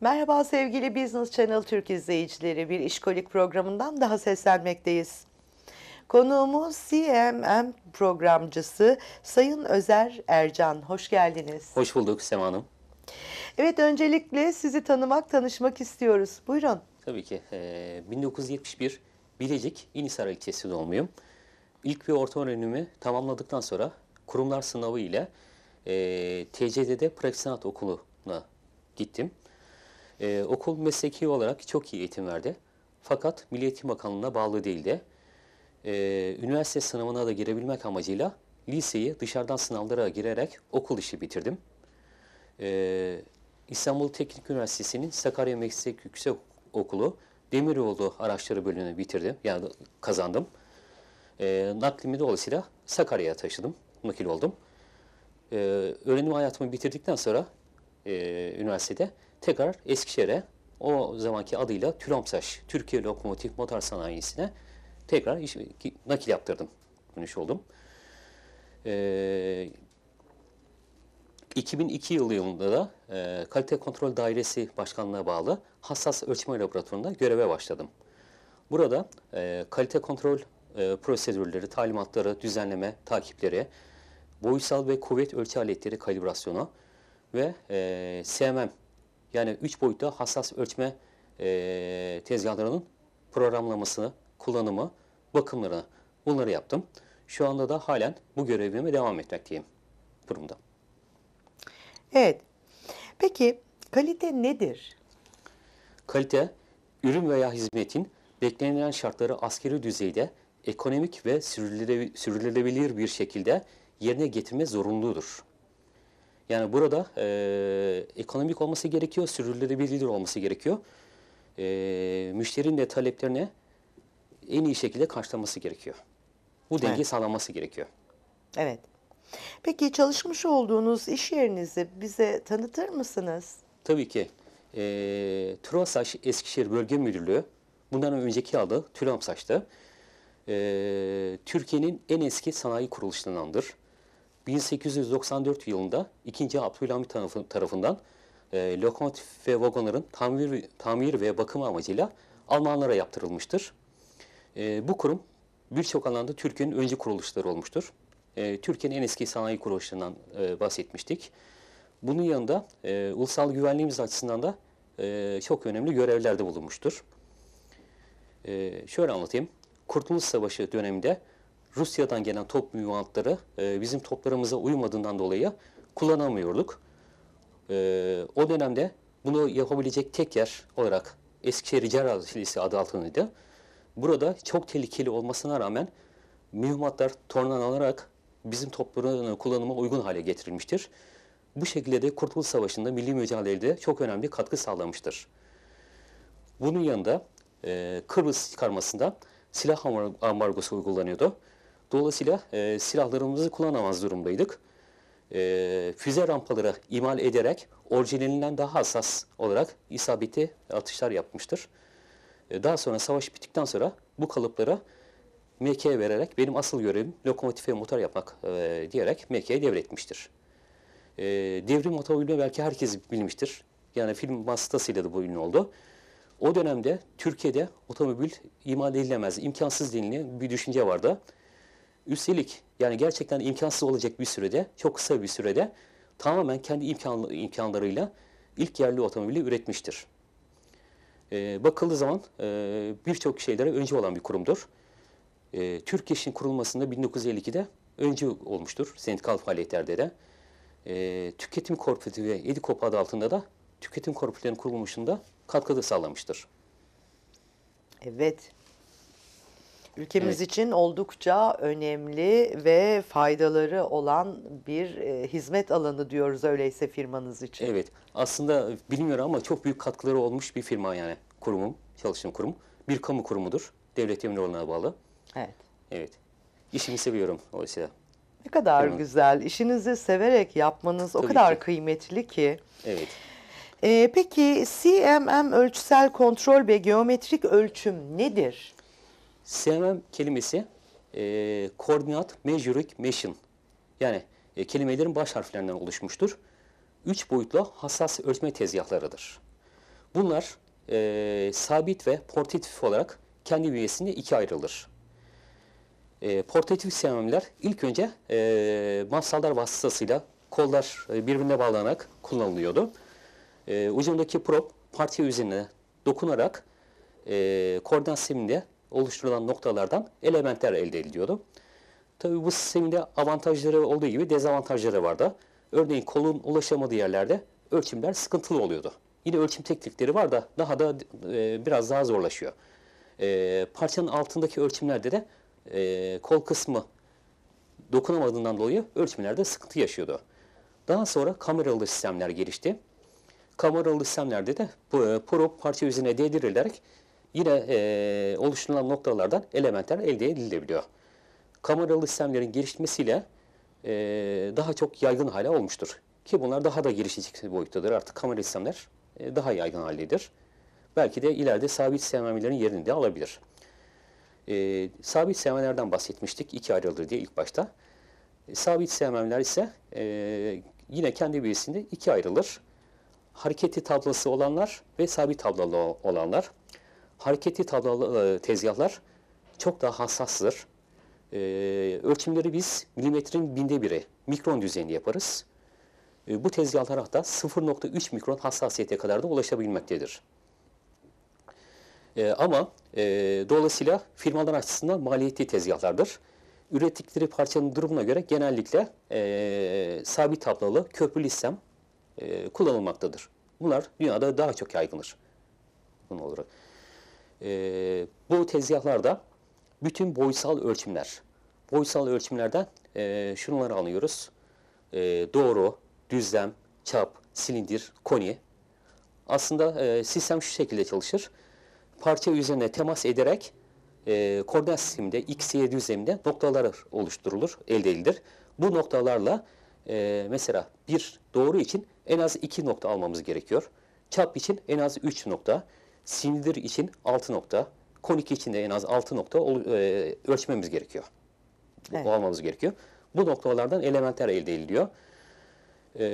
Merhaba sevgili Business Channel Türk izleyicileri. Bir işkolik programından daha seslenmekteyiz. Konuğumuz CMM programcısı Sayın Özer Ercan. Hoş geldiniz. Hoş bulduk Sema Hanım. Evet öncelikle sizi tanımak, tanışmak istiyoruz. Buyurun. Tabii ki. Ee, 1971 Bilecik İnisar ilçesi doğumluyum. İlk ve orta öğrenimi tamamladıktan sonra kurumlar sınavı ile e, ee, TCD'de Praksiyonat Okulu'na gittim. E, okul mesleki olarak çok iyi eğitim verdi. Fakat Milli Eğitim Bakanlığı'na bağlı değildi. E, üniversite sınavına da girebilmek amacıyla liseyi dışarıdan sınavlara girerek okul işi bitirdim. E, İstanbul Teknik Üniversitesi'nin Sakarya Meslek Yüksek Okulu Demiryolu Araçları bölümünü bitirdim. Yani kazandım. E, naklimi dolayısıyla Sakarya'ya taşıdım. Nakil oldum. E, öğrenim hayatımı bitirdikten sonra e, üniversitede tekrar Eskişehir'e o zamanki adıyla TÜRAMSAŞ, Türkiye Lokomotif Motor Sanayisi'ne tekrar iş, nakil yaptırdım, dönüş oldum. E, 2002 yılı yılında da e, Kalite Kontrol Dairesi Başkanlığı'na bağlı hassas ölçme laboratuvarında göreve başladım. Burada e, kalite kontrol e, prosedürleri, talimatları, düzenleme, takipleri, boyutsal ve kuvvet ölçü aletleri kalibrasyonu, ve e, CMM yani üç boyutlu hassas ölçme e, tezgahlarının programlamasını, kullanımı, bakımlarını bunları yaptım. Şu anda da halen bu görevime devam etmekteyim durumda. Evet. Peki kalite nedir? Kalite, ürün veya hizmetin beklenilen şartları askeri düzeyde ekonomik ve sürdürülebilir bir şekilde yerine getirme zorunludur. Yani burada e, ekonomik olması gerekiyor, sürdürülebilir olması gerekiyor. E, müşterinin de taleplerine en iyi şekilde karşılaması gerekiyor. Bu dengeyi evet. sağlanması gerekiyor. Evet. Peki çalışmış olduğunuz iş yerinizi bize tanıtır mısınız? Tabii ki. E, TÜRASAŞ Eskişehir Bölge Müdürlüğü bundan önceki adı TÜRAMSAŞ'tı. E, Türkiye'nin en eski sanayi kuruluşlarındandır. 1894 yılında 2. Abdülhamit tarafından e, lokomotif ve vagonların tamir, tamir ve bakımı amacıyla Almanlara yaptırılmıştır. E, bu kurum birçok alanda Türkiye'nin öncü kuruluşları olmuştur. E, Türkiye'nin en eski sanayi kuruluşlarından e, bahsetmiştik. Bunun yanında e, ulusal güvenliğimiz açısından da e, çok önemli görevlerde bulunmuştur. E, şöyle anlatayım. Kurtuluş Savaşı döneminde Rusya'dan gelen top mühimmatları e, bizim toplarımıza uymadığından dolayı kullanamıyorduk. E, o dönemde bunu yapabilecek tek yer olarak Eskişehir Cerrah Lisesi adı altındaydı. Burada çok tehlikeli olmasına rağmen mühimmatlar tornalanarak bizim topların kullanıma uygun hale getirilmiştir. Bu şekilde de Kurtuluş Savaşı'nda milli mücadelede çok önemli bir katkı sağlamıştır. Bunun yanında e, Kıbrıs karmasında silah ambargosu uygulanıyordu. Dolayısıyla e, silahlarımızı kullanamaz durumdaydık. E, füze rampaları imal ederek orijinalinden daha hassas olarak isabeti atışlar yapmıştır. E, daha sonra savaş bittikten sonra bu kalıplara MK vererek benim asıl görevim lokomotife motor yapmak e, diyerek MK'ye devretmiştir. E, devrim otomobilini belki herkes bilmiştir. Yani film vasıtasıyla da bu ünlü oldu. O dönemde Türkiye'de otomobil imal edilemez, imkansız denilen bir düşünce vardı. Üstelik yani gerçekten imkansız olacak bir sürede, çok kısa bir sürede tamamen kendi imkan, imkanlarıyla ilk yerli otomobili üretmiştir. E, bakıldığı zaman e, birçok şeylere önce olan bir kurumdur. E, Türk kurulmasında 1952'de önce olmuştur sendikal faaliyetlerde de. E, tüketim Korporatifi ve Edikop adı altında da tüketim korporatiflerinin kurulmuşunda katkıda sağlamıştır. Evet. Ülkemiz evet. için oldukça önemli ve faydaları olan bir e, hizmet alanı diyoruz öyleyse firmanız için. Evet. Aslında bilmiyorum ama çok büyük katkıları olmuş bir firma yani kurumum, çalışan kurum. Bir kamu kurumudur. Devlet Emirolu'na bağlı. Evet. Evet. İşimi seviyorum oysa. Ne kadar Firmanın. güzel. İşinizi severek yapmanız Tabii o kadar ki. kıymetli ki. Evet. Ee, peki CMM ölçüsel kontrol ve geometrik ölçüm nedir? CMM kelimesi e, koordinat measuring machine yani e, kelimelerin baş harflerinden oluşmuştur. Üç boyutlu hassas ölçme tezgahlarıdır. Bunlar e, sabit ve portatif olarak kendi üyesinde iki ayrılır. E, portatif CMMLer ilk önce e, masallar vasıtasıyla kollar e, birbirine bağlanarak kullanılıyordu. E, ucundaki prop parça üzerine dokunarak e, koordinat sisteminde oluşturulan noktalardan elementler elde ediliyordu. Tabii bu sistemin avantajları olduğu gibi dezavantajları vardı. Örneğin kolun ulaşamadığı yerlerde ölçümler sıkıntılı oluyordu. Yine ölçüm teknikleri var da daha da e, biraz daha zorlaşıyor. E, parçanın altındaki ölçümlerde de e, kol kısmı dokunamadığından dolayı ölçümlerde sıkıntı yaşıyordu. Daha sonra kameralı sistemler gelişti. Kameralı sistemlerde de bu, e, prop parça yüzüne değdirilerek yine e, oluşturulan noktalardan elementler elde edilebiliyor. Kameralı sistemlerin gelişmesiyle e, daha çok yaygın hale olmuştur. Ki bunlar daha da gelişecek boyuttadır. Artık kameralı sistemler e, daha yaygın haldedir. Belki de ileride sabit sistemlerin yerini de alabilir. E, sabit sistemlerden bahsetmiştik. iki ayrılır diye ilk başta. E, sabit sistemler ise e, yine kendi birisinde iki ayrılır. Hareketli tablası olanlar ve sabit tablalı olanlar hareketli tablalı e, tezgahlar çok daha hassastır. E, ölçümleri biz milimetrin binde biri mikron düzeyinde yaparız. E, bu tezgahlar hatta 0.3 mikron hassasiyete kadar da ulaşabilmektedir. E, ama e, dolayısıyla firmalar açısından maliyetli tezgahlardır. Ürettikleri parçanın durumuna göre genellikle e, sabit tablalı köprülü sistem e, kullanılmaktadır. Bunlar dünyada daha çok yaygındır. Bunun olarak. E, bu tezgahlarda bütün boysal ölçümler, boysal ölçümlerden e, şunları anlıyoruz. E, doğru, düzlem, çap, silindir, koni. Aslında e, sistem şu şekilde çalışır. Parça üzerine temas ederek e, koordinat sisteminde, x, y düzleminde noktalar oluşturulur, elde edilir. Bu noktalarla e, mesela bir doğru için en az iki nokta almamız gerekiyor. Çap için en az üç nokta. Sindir için 6 nokta, konik için de en az 6 nokta e, ölçmemiz gerekiyor. Evet. Almamız gerekiyor. Bu noktalardan elementer elde ediliyor. E,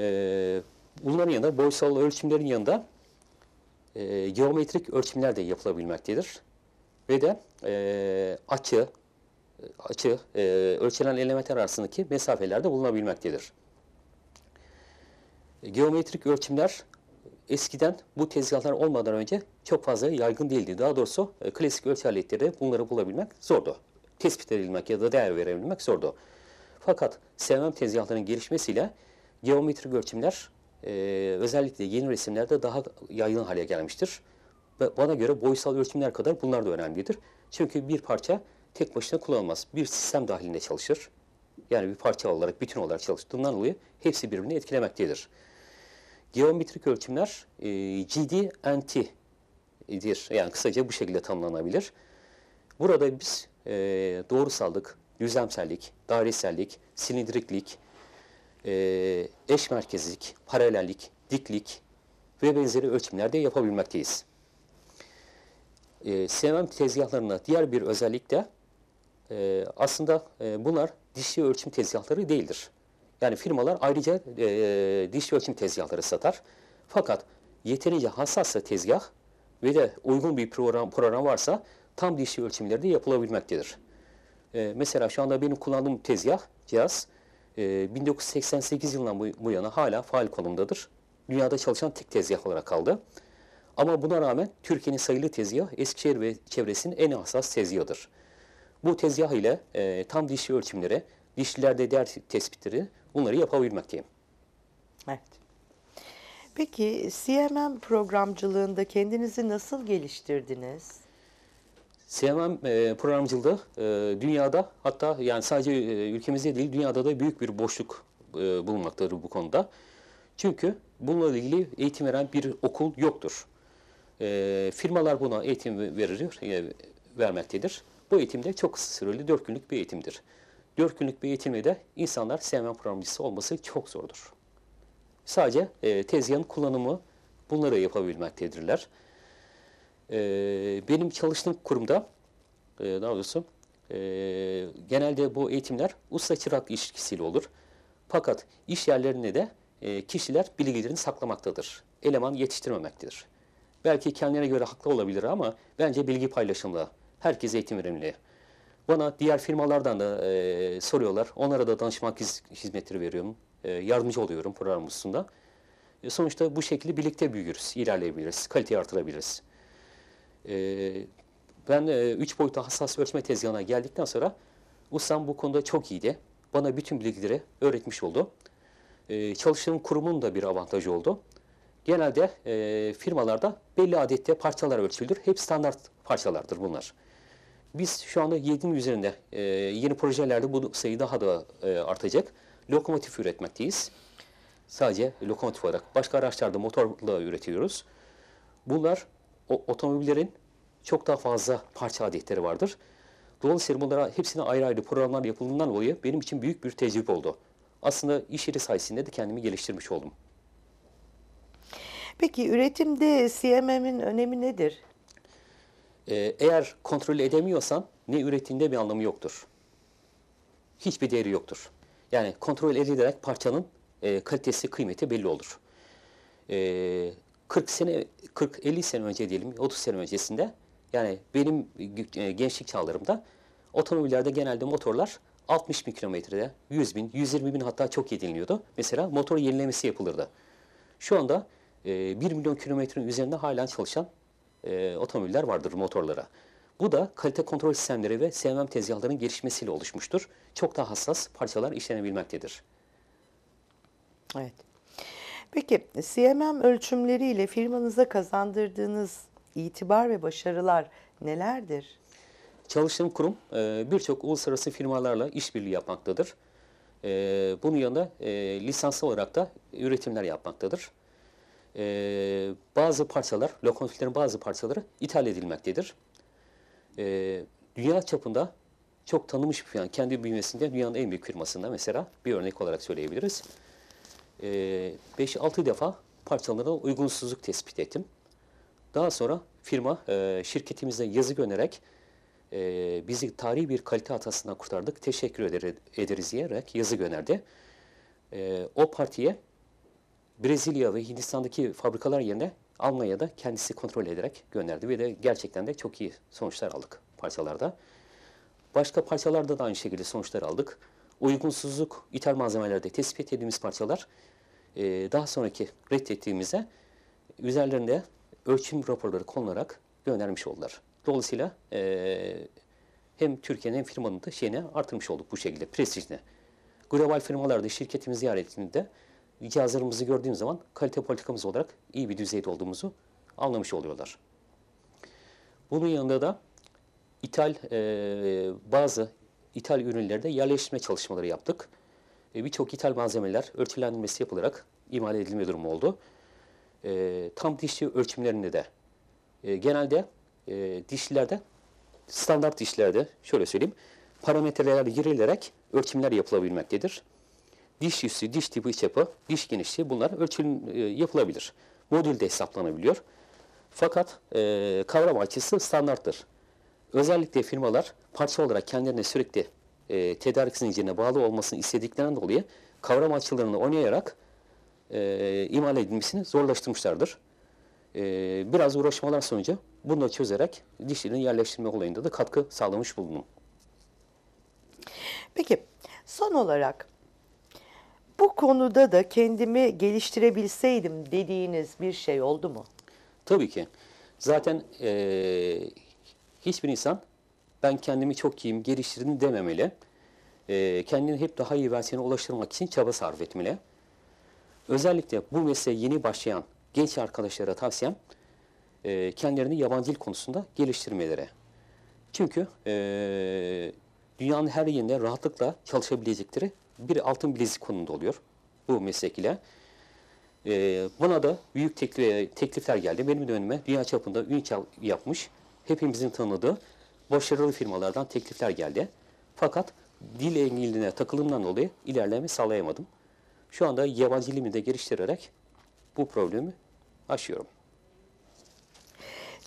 bunların yanında boysal ölçümlerin yanında e, geometrik ölçümler de yapılabilmektedir. Ve de açı, açı ölçülen elementer arasındaki mesafelerde bulunabilmektedir. Geometrik ölçümler eskiden bu tezgahlar olmadan önce çok fazla yaygın değildi. Daha doğrusu e, klasik ölçü aletleri bunları bulabilmek zordu. Tespit edilmek ya da değer verebilmek zordu. Fakat CMM tezgahlarının gelişmesiyle geometrik ölçümler e, özellikle yeni resimlerde daha yaygın hale gelmiştir. Ve bana göre boysal ölçümler kadar bunlar da önemlidir. Çünkü bir parça tek başına kullanılmaz. Bir sistem dahilinde çalışır. Yani bir parça olarak, bütün olarak çalıştığından dolayı hepsi birbirini etkilemektedir. Geometrik ölçümler e, ciddi entidir. Yani kısaca bu şekilde tanımlanabilir. Burada biz e, doğrusallık, düzlemsellik, dairesellik, silindriklik, e, eş merkezlik, paralellik, diklik ve benzeri ölçümlerde yapabilmekteyiz. E, CMM tezgahlarına diğer bir özellik de e, aslında e, bunlar dişli ölçüm tezgahları değildir. Yani firmalar ayrıca e, e diş ölçüm tezgahları satar. Fakat yeterince hassassa tezgah ve de uygun bir program, program varsa tam dişli ölçümleri de yapılabilmektedir. E, mesela şu anda benim kullandığım tezgah, cihaz e, 1988 yılından bu, bu yana hala faal konumdadır. Dünyada çalışan tek tezgah olarak kaldı. Ama buna rağmen Türkiye'nin sayılı tezgah Eskişehir ve çevresinin en hassas tezgahıdır. Bu tezgah ile e, tam dişli ölçümleri, dişlilerde değer tespitleri bunları yapabilmekteyim. Evet. Peki CMM programcılığında kendinizi nasıl geliştirdiniz? CMM e, programcılığı e, dünyada hatta yani sadece e, ülkemizde değil dünyada da büyük bir boşluk e, bulunmaktadır bu konuda. Çünkü bununla ilgili eğitim veren bir okul yoktur. firmalar buna eğitim veriyor, vermektedir. Bu eğitim de çok kısa süreli dört günlük bir eğitimdir. 4 günlük bir eğitimle de insanlar CMM programcısı olması çok zordur. Sadece e, tezgahın kullanımı bunları yapabilmektedirler. E, benim çalıştığım kurumda, e, daha doğrusu e, genelde bu eğitimler usta çırak ilişkisiyle olur. Fakat iş yerlerinde de e, kişiler bilgilerini saklamaktadır. Eleman yetiştirmemektedir. Belki kendilerine göre haklı olabilir ama bence bilgi paylaşımla herkes eğitim verimli. Bana diğer firmalardan da e, soruyorlar. Onlara da danışmak hizmetleri veriyorum. E, yardımcı oluyorum program hususunda. E, sonuçta bu şekilde birlikte büyürüz, ilerleyebiliriz, kaliteyi artırabiliriz. E, ben e, üç boyutlu hassas ölçme tezgahına geldikten sonra ustam bu konuda çok iyiydi. Bana bütün bilgileri öğretmiş oldu. E, çalıştığım kurumun da bir avantajı oldu. Genelde e, firmalarda belli adette parçalar ölçülür. Hep standart parçalardır bunlar. Biz şu anda 7'nin üzerinde e, yeni projelerde bu sayı daha da e, artacak. Lokomotif üretmekteyiz. Sadece lokomotif olarak. Başka araçlarda motorla üretiyoruz. Bunlar o, otomobillerin çok daha fazla parça adetleri vardır. Dolayısıyla bunlara hepsine ayrı ayrı programlar yapıldığından dolayı benim için büyük bir tecrübe oldu. Aslında iş yeri sayesinde de kendimi geliştirmiş oldum. Peki üretimde CMM'in önemi nedir? Ee, eğer kontrol edemiyorsan ne ürettiğinde bir anlamı yoktur. Hiçbir değeri yoktur. Yani kontrol edilerek parçanın e, kalitesi, kıymeti belli olur. E, ee, 40 sene, 40-50 sene önce diyelim, 30 sene öncesinde yani benim e, gençlik çağlarımda otomobillerde genelde motorlar 60 bin kilometrede 100 bin, 120 bin hatta çok iyi Mesela motor yenilemesi yapılırdı. Şu anda e, 1 milyon kilometrenin üzerinde halen çalışan e, otomobiller vardır motorlara. Bu da kalite kontrol sistemleri ve CMM tezgahlarının gelişmesiyle oluşmuştur. Çok daha hassas parçalar işlenebilmektedir. Evet. Peki CMM ölçümleriyle firmanıza kazandırdığınız itibar ve başarılar nelerdir? Çalıştığım kurum e, birçok uluslararası firmalarla işbirliği yapmaktadır. E, bunun yanında e, lisanslı olarak da üretimler yapmaktadır e, bazı parçalar, lokomotiflerin bazı parçaları ithal edilmektedir. E, dünya çapında çok tanınmış bir firma, kendi büyümesinde dünyanın en büyük firmasında mesela bir örnek olarak söyleyebiliriz. 5-6 e, ee, defa parçalarına uygunsuzluk tespit ettim. Daha sonra firma e, şirketimize yazı göndererek e, bizi tarihi bir kalite hatasından kurtardık, teşekkür ederiz diyerek yazı gönderdi. E, o partiye Brezilya ve Hindistan'daki fabrikalar yerine Almanya'da kendisi kontrol ederek gönderdi ve de gerçekten de çok iyi sonuçlar aldık parçalarda. Başka parçalarda da aynı şekilde sonuçlar aldık. Uygunsuzluk ithal malzemelerde tespit ettiğimiz parçalar e, daha sonraki reddettiğimizde üzerlerinde ölçüm raporları konularak göndermiş oldular. Dolayısıyla e, hem Türkiye'nin hem firmanın da şeyine artırmış olduk bu şekilde prestijine. Global firmalarda şirketimi ziyaretinde yazarımızı gördüğüm zaman kalite politikamız olarak iyi bir düzeyde olduğumuzu anlamış oluyorlar. Bunun yanında da ithal e, bazı ithal ürünlerde yerleştirme çalışmaları yaptık. E, Birçok ithal malzemeler örtülenmesi yapılarak imal edilme durumu oldu. E, tam dişli ölçümlerinde de e, genelde e, dişlilerde standart dişlerde şöyle söyleyeyim parametreler girilerek ölçümler yapılabilmektedir diş üstü, diş tipi iç diş genişliği bunlar ölçülüm e, yapılabilir. Modülde hesaplanabiliyor. Fakat e, kavram açısı standarttır. Özellikle firmalar parça olarak kendilerine sürekli e, tedarik zincirine bağlı olmasını istediklerinden dolayı kavram açılarını oynayarak e, imal edilmesini zorlaştırmışlardır. E, biraz uğraşmalar sonucu bunu çözerek dişlerin yerleştirme olayında da katkı sağlamış bulundum. Peki son olarak bu konuda da kendimi geliştirebilseydim dediğiniz bir şey oldu mu? Tabii ki. Zaten e, hiçbir insan ben kendimi çok iyiyim, geliştirdim dememeli. E, kendini hep daha iyi versiyona ulaştırmak için çaba sarf etmeli. Özellikle bu mesleğe yeni başlayan genç arkadaşlara tavsiyem e, kendilerini yabancı dil konusunda geliştirmeleri. Çünkü e, dünyanın her yerinde rahatlıkla çalışabilecekleri bir altın bilezik konumda oluyor bu meslek ile. Ee, bana da büyük teklif, teklifler geldi. Benim dönemime dünya çapında ün yapmış, hepimizin tanıdığı başarılı firmalardan teklifler geldi. Fakat dil engeline takılımdan dolayı ilerleme sağlayamadım. Şu anda yabancı dilimi de geliştirerek bu problemi aşıyorum.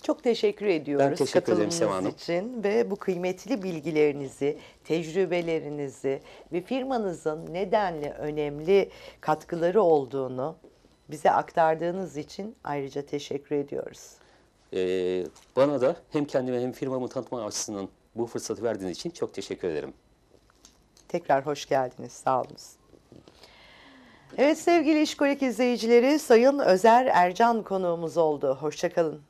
Çok teşekkür ediyoruz ben teşekkür katılımınız ederim, Hanım. için ve bu kıymetli bilgilerinizi, tecrübelerinizi ve firmanızın nedenle önemli katkıları olduğunu bize aktardığınız için ayrıca teşekkür ediyoruz. Ee, bana da hem kendime hem firmamı tanıtma açısından bu fırsatı verdiğiniz için çok teşekkür ederim. Tekrar hoş geldiniz. Sağ olunuz. Evet sevgili İşkolik izleyicileri Sayın Özer Ercan konuğumuz oldu. Hoşçakalın.